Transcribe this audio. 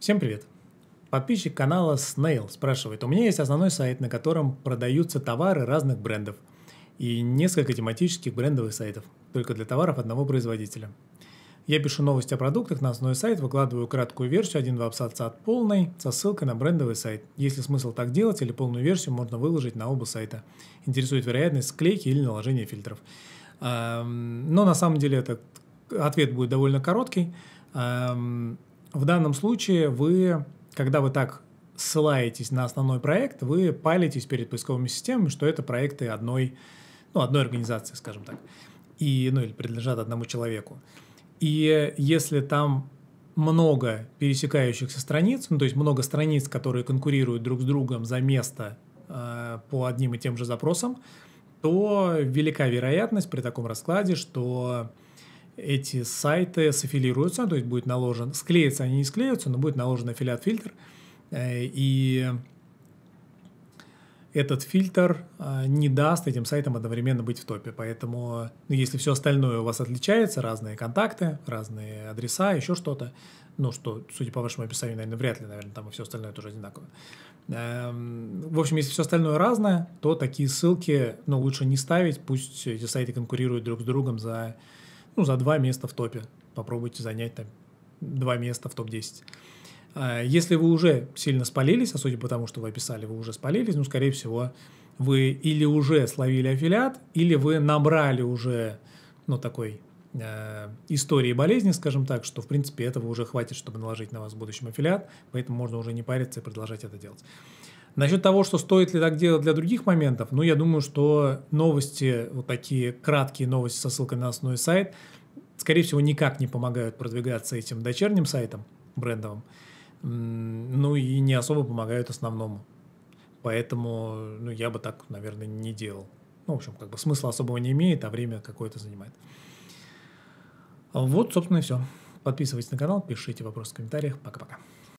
Всем привет! Подписчик канала Snail спрашивает, у меня есть основной сайт, на котором продаются товары разных брендов и несколько тематических брендовых сайтов, только для товаров одного производителя. Я пишу новости о продуктах на основной сайт, выкладываю краткую версию, один-два абзаца от полной, со ссылкой на брендовый сайт. Если смысл так делать или полную версию, можно выложить на оба сайта. Интересует вероятность склейки или наложения фильтров. Но на самом деле этот ответ будет довольно короткий. В данном случае вы, когда вы так ссылаетесь на основной проект, вы палитесь перед поисковыми системами, что это проекты одной, ну, одной организации, скажем так, и, ну, или принадлежат одному человеку. И если там много пересекающихся страниц, ну, то есть много страниц, которые конкурируют друг с другом за место э, по одним и тем же запросам, то велика вероятность при таком раскладе, что эти сайты саффилируются, то есть будет наложен, склеятся они не склеятся, но будет наложен аффилиат-фильтр, э, и этот фильтр э, не даст этим сайтам одновременно быть в топе. Поэтому, ну, если все остальное у вас отличается, разные контакты, разные адреса, еще что-то, ну, что, судя по вашему описанию, наверное, вряд ли, наверное, там и все остальное тоже одинаково. Эм, в общем, если все остальное разное, то такие ссылки, ну, лучше не ставить, пусть эти сайты конкурируют друг с другом за ну, за два места в топе. Попробуйте занять там два места в топ-10. А, если вы уже сильно спалились, а судя по тому, что вы описали, вы уже спалились, ну, скорее всего, вы или уже словили аффилиат, или вы набрали уже, ну, такой э, истории болезни, скажем так, что, в принципе, этого уже хватит, чтобы наложить на вас в будущем аффилиат, поэтому можно уже не париться и продолжать это делать. Насчет того, что стоит ли так делать для других моментов, ну, я думаю, что новости, вот такие краткие новости со ссылкой на основной сайт, скорее всего, никак не помогают продвигаться этим дочерним сайтам брендовым, ну и не особо помогают основному. Поэтому, ну, я бы так, наверное, не делал. Ну, в общем, как бы смысла особого не имеет, а время какое-то занимает. Вот, собственно, и все. Подписывайтесь на канал, пишите вопросы в комментариях. Пока-пока.